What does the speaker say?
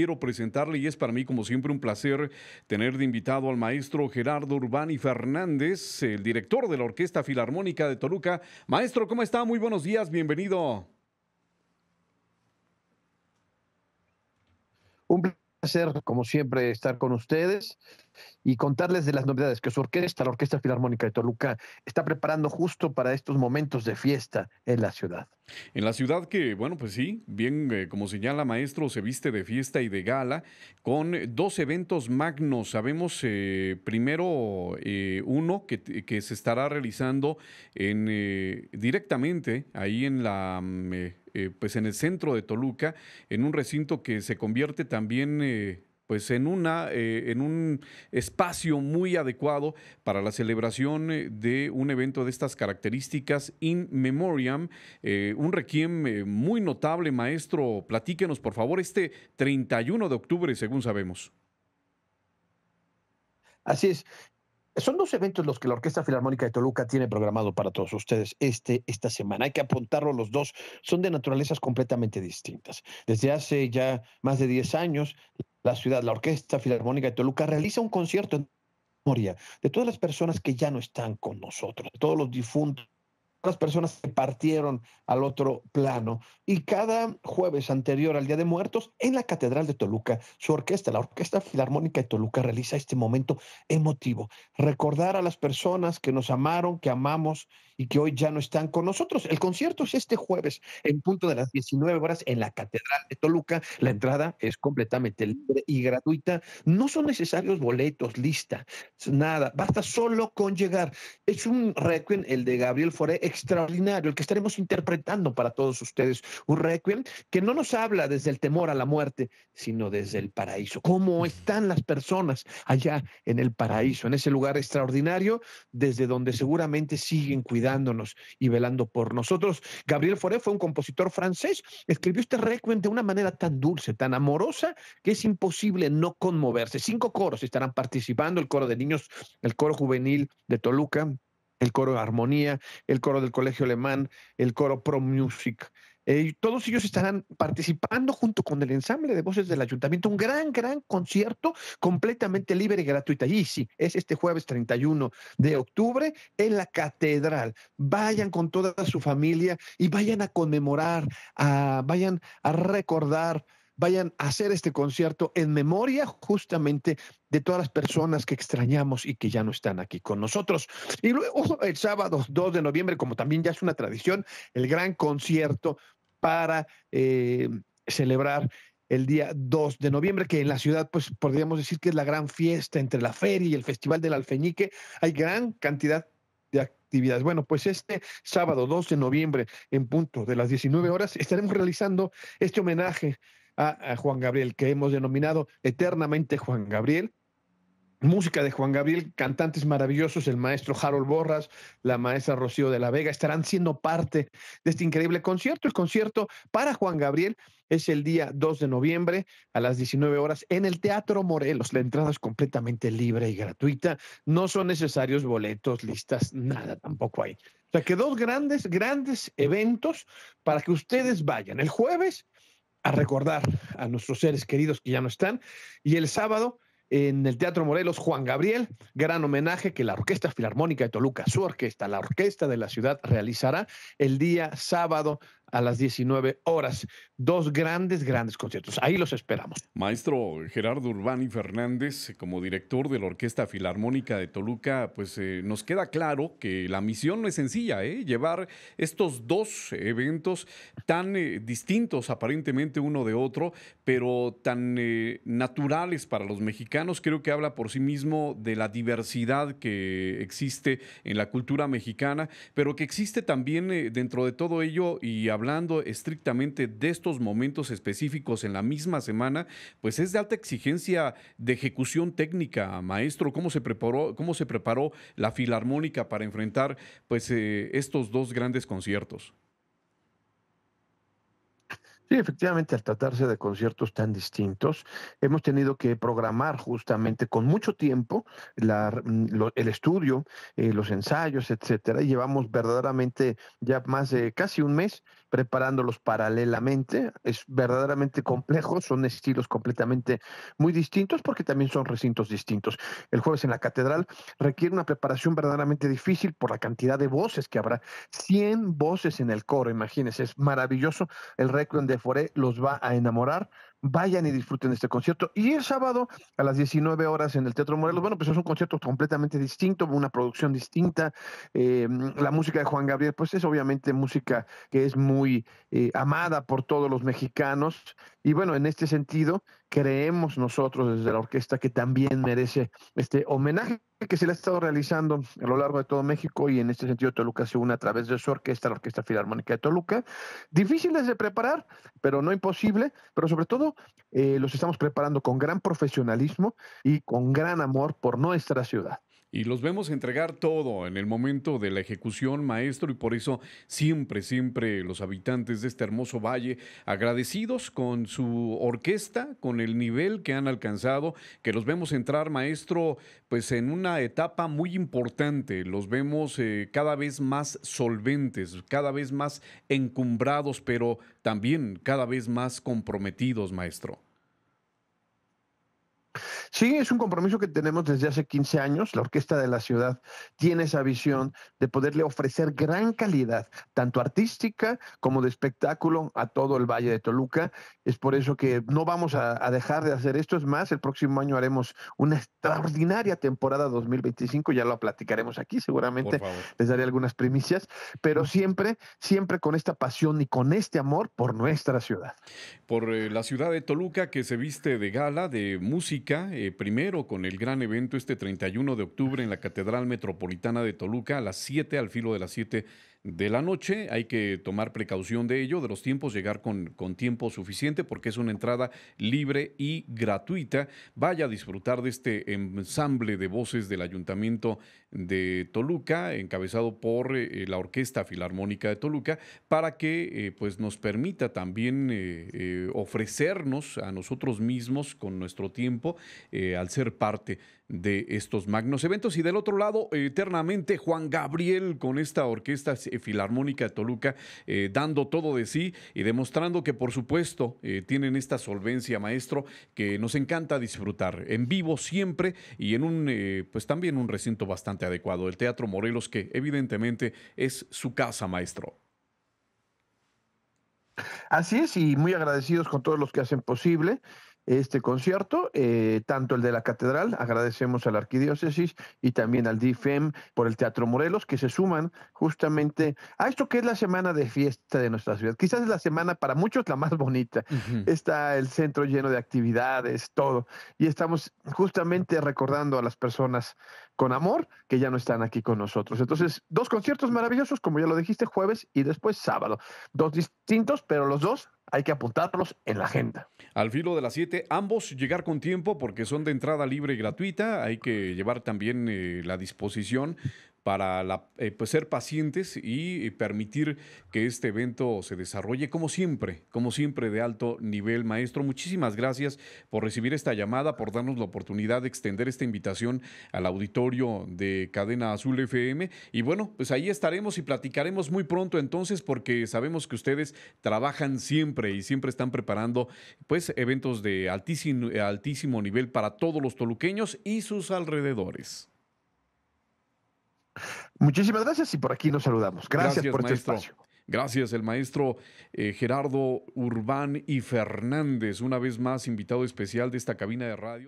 Quiero presentarle y es para mí como siempre un placer tener de invitado al maestro Gerardo Urbani Fernández, el director de la Orquesta Filarmónica de Toluca. Maestro, ¿cómo está? Muy buenos días, bienvenido. Un placer como siempre estar con ustedes y contarles de las novedades que su orquesta, la Orquesta Filarmónica de Toluca, está preparando justo para estos momentos de fiesta en la ciudad. En la ciudad que, bueno, pues sí, bien, eh, como señala maestro, se viste de fiesta y de gala con dos eventos magnos. Sabemos eh, primero eh, uno que, se estará realizando en, directamente ahí en la... Mm, pues en el centro de Toluca, en un recinto que se convierte también pues en, una, eh, en un espacio muy adecuado para la celebración eh, de un evento de estas características in memoriam, eh, un requiem muy notable, maestro, platíquenos por favor este 31 de octubre, según sabemos. Así es. Son dos eventos los que la Orquesta Filarmónica de Toluca tiene programado para todos ustedes este, esta semana. Hay que apuntarlo los dos. Son de naturalezas completamente distintas. Desde hace ya más de 10 años, la ciudad, la Orquesta Filarmónica de Toluca realiza un concierto en memoria de todas las personas que ya no están con nosotros, de todos los difuntos todas las personas que partieron al otro plano. Y cada jueves anterior al Día de Muertos, en la Catedral de Toluca, su orquesta, la Orquesta Filarmónica de Toluca, realiza este momento emotivo. Recordar a las personas que nos amaron, que amamos y que hoy ya no están con nosotros. El concierto es este jueves en punto de las 19 horas en la Catedral de Toluca. La entrada es completamente libre y gratuita. No son necesarios boletos, lista, nada. Basta solo con llegar. Es un requiem, el de Gabriel Foré, extraordinario, el que estaremos interpretando para todos ustedes. Un requiem que no nos habla desde el temor a la muerte, sino desde el paraíso. ¿Cómo están las personas allá en el paraíso, en ese lugar extraordinario, desde donde seguramente siguen cuidando cuidándonos y velando por nosotros. Gabriel Fauré fue un compositor francés, escribió este requiem de una manera tan dulce, tan amorosa, que es imposible no conmoverse. Cinco coros estarán participando, el coro de niños, el coro juvenil de Toluca, el coro de Armonía, el coro del Colegio Alemán, el coro Pro Music eh, todos ellos estarán participando junto con el ensamble de voces del ayuntamiento. Un gran, gran concierto completamente libre y gratuito. Y sí, es este jueves 31 de octubre en la catedral. Vayan con toda su familia y vayan a conmemorar, vayan a recordar vayan a hacer este concierto en memoria justamente de todas las personas que extrañamos y que ya no están aquí con nosotros. Y luego el sábado 2 de noviembre, como también ya es una tradición, el gran concierto para eh, celebrar el día 2 de noviembre, que en la ciudad, pues podríamos decir que es la gran fiesta entre la feria y el Festival del Alfeñique. Hay gran cantidad de actividades. Bueno, pues este sábado 2 de noviembre, en punto de las 19 horas, estaremos realizando este homenaje a, Juan Gabriel, que hemos denominado eternamente Juan Gabriel, música de Juan Gabriel, cantantes maravillosos, el maestro Harold Borras, la maestra Rocío de la Vega, estarán siendo parte de este increíble concierto. El concierto para Juan Gabriel es el día 2 de noviembre a las 19 horas en el Teatro Morelos. La entrada es completamente libre y gratuita. No son necesarios boletos, listas, nada tampoco hay. O sea que dos grandes, grandes eventos para que ustedes vayan. El jueves a recordar a nuestros seres queridos que ya no están. Y el sábado, en el Teatro Morelos, Juan Gabriel, gran homenaje que la Orquesta Filarmónica de Toluca, su orquesta, la orquesta de la ciudad, realizará el día sábado a las 19 horas. Dos grandes, grandes conciertos. Ahí los esperamos. Maestro Gerardo Urbani Fernández, como director de la Orquesta Filarmónica de Toluca, pues eh, nos queda claro que la misión no es sencilla, ¿eh? llevar estos dos eventos tan eh, distintos aparentemente uno de otro, pero tan naturales para los mexicanos. Creo que habla por sí mismo de la diversidad que existe en la cultura mexicana, pero que existe también dentro de todo ello y hablando estrictamente de estos momentos específicos en la misma semana, pues es de alta exigencia de ejecución técnica, maestro. ¿Cómo se preparó, cómo se preparó la Filarmónica para enfrentar pues, eh, estos dos grandes conciertos? Sí, efectivamente, al tratarse de conciertos tan distintos, hemos tenido que programar justamente con mucho tiempo mm, el estudio, eh, los ensayos, etcétera, llevamos verdaderamente ya más de casi un mes preparándolos paralelamente. Es verdaderamente complejo, son estilos completamente muy distintos porque también son recintos distintos. El jueves en la catedral requiere una preparación verdaderamente difícil por la cantidad de voces que habrá. 100 voces en el coro, imagínense, es maravilloso el récord de de Foré los va a enamorar vayan y disfruten este concierto. Y el sábado a las 19 horas en el Teatro Morelos, bueno, pues es un concierto completamente distinto, una producción distinta. Eh, la música de Juan Gabriel, pues es obviamente música que es muy eh, amada por todos los mexicanos. Y bueno, en este sentido, creemos nosotros desde la orquesta que también merece este homenaje que se le ha estado realizando a lo largo de todo México y en este sentido Toluca se une a través de su orquesta, la Orquesta Filarmónica de Toluca. Difíciles de preparar, pero no imposible, pero sobre todo eh, los estamos preparando con gran profesionalismo y con gran amor por nuestra ciudad y los vemos entregar todo en el momento de la ejecución, maestro, y por eso siempre, siempre los habitantes de este hermoso valle agradecidos con su orquesta, con el nivel que han alcanzado, que los vemos entrar, maestro, pues en una etapa muy importante, los vemos eh, cada vez más solventes, cada vez más encumbrados, pero también cada vez más comprometidos, maestro. Sí, es un compromiso que tenemos desde hace 15 años. La Orquesta de la Ciudad tiene esa visión de poderle ofrecer gran calidad, tanto artística como de espectáculo, a todo el Valle de Toluca. Es por eso que no vamos a, dejar de hacer esto. Es más, el próximo año haremos una extraordinaria temporada 2025. Ya lo platicaremos aquí, seguramente les daré algunas primicias, pero siempre, siempre con esta pasión y con este amor por nuestra ciudad. Por eh, la ciudad de Toluca que se viste de gala, de música eh, primero con el gran evento este 31 de octubre en la Catedral Metropolitana de Toluca a las 7, al filo de las 7 de la noche. Hay que tomar precaución de ello, de los tiempos, llegar con, con, tiempo suficiente porque es una entrada libre y gratuita. Vaya a disfrutar de este ensamble de voces del Ayuntamiento de Toluca, encabezado por eh, la Orquesta Filarmónica de Toluca, para que eh, pues nos permita también eh, ofrecernos a nosotros mismos con nuestro tiempo al ser parte de estos magnos eventos. Y del otro lado, eternamente Juan Gabriel con esta orquesta eh, filarmónica de Toluca, eh, dando todo de sí y demostrando que por supuesto eh, tienen esta solvencia, maestro, que nos encanta disfrutar en vivo siempre y en un, pues también un recinto bastante adecuado, el Teatro Morelos, que evidentemente es su casa, maestro. Así es, y muy agradecidos con todos los que hacen posible este concierto, eh, tanto el de la Catedral, agradecemos a la Arquidiócesis y también al DIFEM por el Teatro Morelos, que se suman justamente a esto que es la semana de fiesta de nuestra ciudad. Quizás es la semana para muchos la más bonita. Está el centro lleno de actividades, todo. Y estamos justamente recordando a las personas con amor, que ya no están aquí con nosotros. Entonces, dos conciertos maravillosos, como ya lo dijiste, jueves y después sábado. Dos distintos, pero los dos hay que apuntarlos en la agenda. Al filo de las siete, ambos llegar con tiempo porque son de entrada libre y gratuita. Hay que llevar también eh, la disposición para eh, pues, ser pacientes y permitir que este evento se desarrolle como siempre, como siempre de alto nivel. Maestro, muchísimas gracias por recibir esta llamada, por darnos la oportunidad de extender esta invitación al auditorio de Cadena Azul FM. Y bueno, pues ahí estaremos y platicaremos muy pronto entonces porque sabemos que ustedes trabajan siempre y siempre están preparando pues eventos de altísimo, altísimo nivel para todos los toluqueños y sus alrededores. Muchísimas gracias y por aquí nos saludamos. Gracias, por este espacio. Gracias, el maestro eh, Gerardo Urbán y Fernández, una vez más invitado especial de esta cabina de radio.